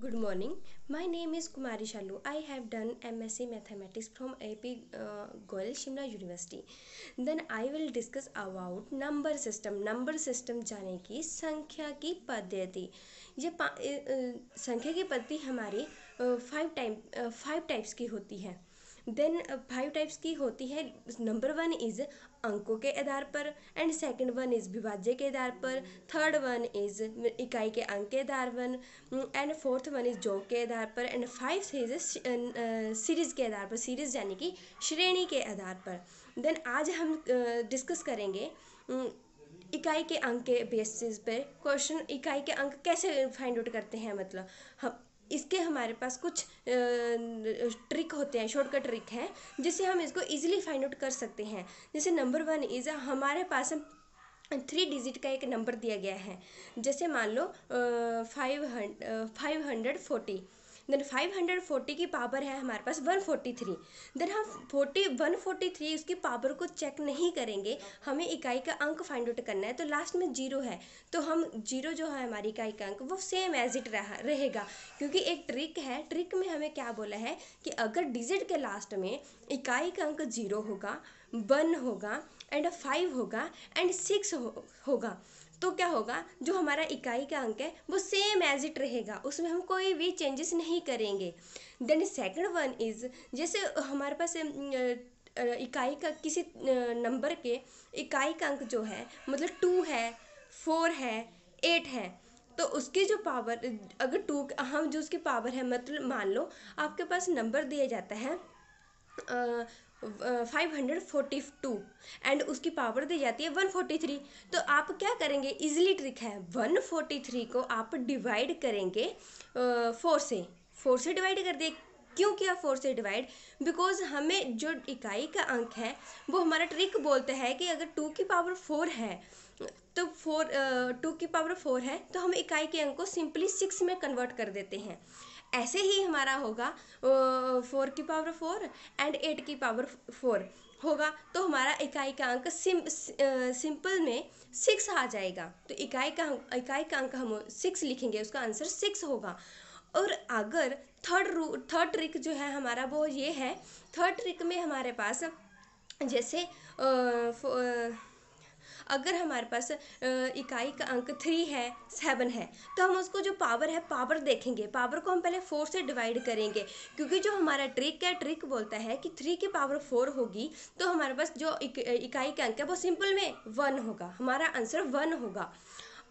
good morning my name is Kumari Shalu I have done M S C mathematics from A P Goyal Shimla university then I will discuss about number system number system जाने की संख्या की पद्धति ये संख्या की पद्धति हमारी फाइव टाइम फाइव टाइप्स की होती है देन फाइव टाइप्स की होती है नंबर वन इज़ अंकों के आधार पर एंड सेकंड वन इज़ विभाज्य के आधार पर थर्ड वन इज़ इकाई के अंक के आधार one and fourth one is जोक के आधार पर एंड फाइव इज सीरीज़ के आधार पर सीरीज़ यानी कि श्रेणी के आधार पर देन आज हम डिस्कस करेंगे mm, इकाई के अंक के बेसिस पर क्वेश्चन इकाई के अंक कैसे फाइंड आउट करते हैं मतलब हम इसके हमारे पास कुछ ट्रिक होते हैं शॉर्टकट ट्रिक हैं जिससे हम इसको ईजिली फाइंड आउट कर सकते हैं जैसे नंबर वन इज़ हमारे पास थ्री डिजिट का एक नंबर दिया गया है जैसे मान लो फाइव हंड फाइव हंड्रेड फोर्टी देन 540 की पावर है हमारे पास 143 देन हम 40 थ्री उसकी पावर को चेक नहीं करेंगे हमें इकाई का अंक फाइंड आउट करना है तो लास्ट में जीरो है तो हम जीरो जो है हमारी इकाई का अंक वो सेम एज इट रहा रहेगा क्योंकि एक ट्रिक है ट्रिक में हमें क्या बोला है कि अगर डिजिट के लास्ट में इकाई का अंक जीरो होगा वन होगा एंड फाइव होगा एंड सिक्स हो, होगा तो क्या होगा जो हमारा इकाई का अंक है वो सेम एज इट रहेगा उसमें हम कोई भी चेंजेस नहीं करेंगे देन सेकंड वन इज़ जैसे हमारे पास इकाई का किसी नंबर के इकाई का अंक जो है मतलब टू है फोर है एट है तो उसकी जो पावर अगर टू हम जो उसकी पावर है मतलब मान लो आपके पास नंबर दिया जाता है five hundred forty two and उसकी पावर दी जाती है वन फोर्टी थ्री तो आप क्या करेंगे इजिली ट्रिक है वन फोर्टी थ्री को आप डिवाइड करेंगे फोर से फोर से डिवाइड कर दिए क्यों किया फोर से डिवाइड बिकॉज हमें जो इकाई का अंक है वो हमारा ट्रिक बोलता है कि अगर टू की पावर फोर है तो फोर टू की पावर फोर है तो हम इकाई के अंक को सिंपली सिक्स में कन्वर्ट कर देते हैं ऐसे ही हमारा होगा फोर की पावर फोर एंड एट की पावर फोर होगा तो हमारा इकाई का अंक सिम सिंपल में सिक्स आ जाएगा तो इकाई का इकाई का अंक हम सिक्स लिखेंगे उसका आंसर सिक्स होगा और अगर थर्ड रू थर्ड ट्रिक जो है हमारा वो ये है थर्ड ट्रिक में हमारे पास जैसे आ, अगर हमारे पास इकाई का अंक थ्री है सेवन है तो हम उसको जो पावर है पावर देखेंगे पावर को हम पहले फोर से डिवाइड करेंगे क्योंकि जो हमारा ट्रिक है ट्रिक बोलता है कि थ्री की पावर फोर होगी तो हमारे पास जो इक, इकाई का अंक है वो सिंपल में वन होगा हमारा आंसर वन होगा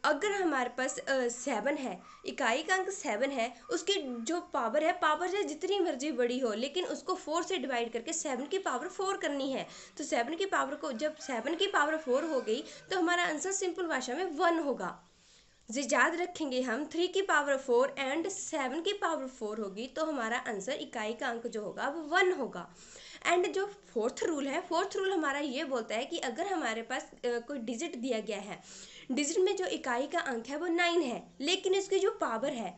अगर हमारे पास सेवन है इकाई का अंक सेवन है उसकी जो पावर है पावर से जितनी मर्जी बड़ी हो लेकिन उसको फोर से डिवाइड करके सेवन की पावर फोर करनी है तो सेवन की पावर को जब सेवन की पावर फोर हो गई तो हमारा आंसर सिंपल भाषा में वन होगा जी याद रखेंगे हम थ्री की पावर फोर एंड सेवन की पावर फोर होगी तो हमारा आंसर इकाई का अंक जो होगा वो वन होगा एंड जो फोर्थ रूल है फोर्थ रूल हमारा ये बोलता है कि अगर हमारे पास कोई डिजिट दिया गया है डिजिट में जो इकाई का अंक है वो नाइन है लेकिन इसकी जो पावर है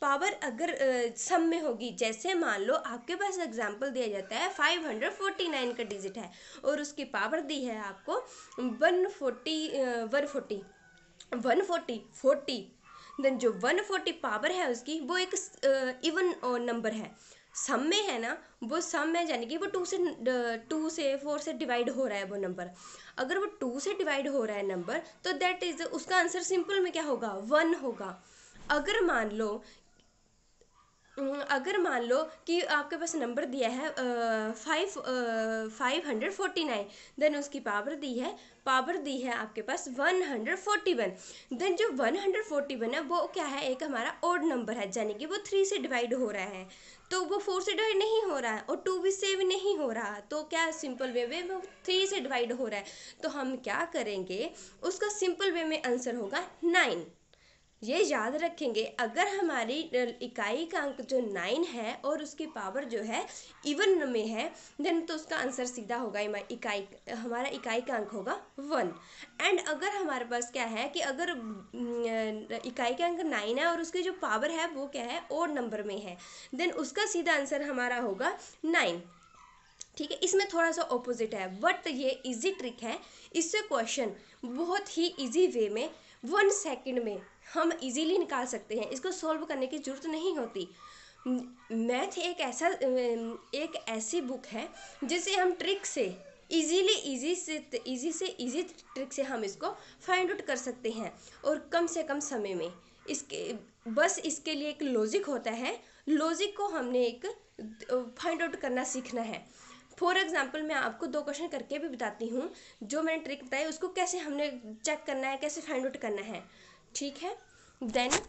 पावर अगर सम में होगी जैसे मान लो आपके पास एग्जाम्पल दिया जाता है 549 का डिजिट है और उसकी पावर दी है आपको 140 फोर्टी वन फोर्टी देन जो 140 पावर है उसकी वो एक इवन नंबर है सम में है ना वो सम है यानी कि वो टू से टू से फोर से डिवाइड हो रहा है वो नंबर अगर वो टू से डिवाइड हो रहा है नंबर तो दैट इज़ उसका आंसर सिंपल में क्या होगा वन होगा अगर मान लो हम्म, अगर मान लो कि आपके पास नंबर दिया है five five hundred forty nine then उसकी पावर दी है पावर दी है आपके पास one hundred forty one then जो वन हंड्रेड फोर्टी वन है वो क्या है एक हमारा ओड नंबर है यानी कि वो थ्री से डिवाइड हो रहा है तो वो फोर से डिवाइड नहीं हो रहा है और टू भी से भी नहीं हो रहा तो क्या सिंपल वे में वो थ्री से डिवाइड हो रहा है तो हम क्या करेंगे उसका सिंपल वे में आंसर होगा नाइन ये याद रखेंगे अगर हमारी इकाई का अंक जो नाइन है और उसकी पावर जो है इवन में है देन तो उसका आंसर सीधा होगा इकाई हमारा इकाई का अंक होगा वन एंड अगर हमारे पास क्या है कि अगर इकाई का अंक नाइन है और उसकी जो पावर है वो क्या है और नंबर में है देन उसका सीधा आंसर हमारा होगा नाइन ठीक है इसमें थोड़ा सा ऑपोजिट है बट ये इजी ट्रिक है इससे क्वेश्चन बहुत ही इजी वे में वन सेकंड में हम इजीली निकाल सकते हैं इसको सॉल्व करने की ज़रूरत नहीं होती मैथ एक ऐसा एक ऐसी बुक है जिसे हम ट्रिक से इजीली इजी से इजी से इजी ट्रिक से हम इसको फाइंड आउट कर सकते हैं और कम से कम समय में इसके बस इसके लिए एक लॉजिक होता है लॉजिक को हमने एक फाइंड आउट करना सीखना है फॉर एग्जाम्पल मैं आपको दो क्वेश्चन करके भी बताती हूँ जो मैंने ट्रिक बताई उसको कैसे हमने चेक करना है कैसे फाइंड आउट करना है ठीक है देन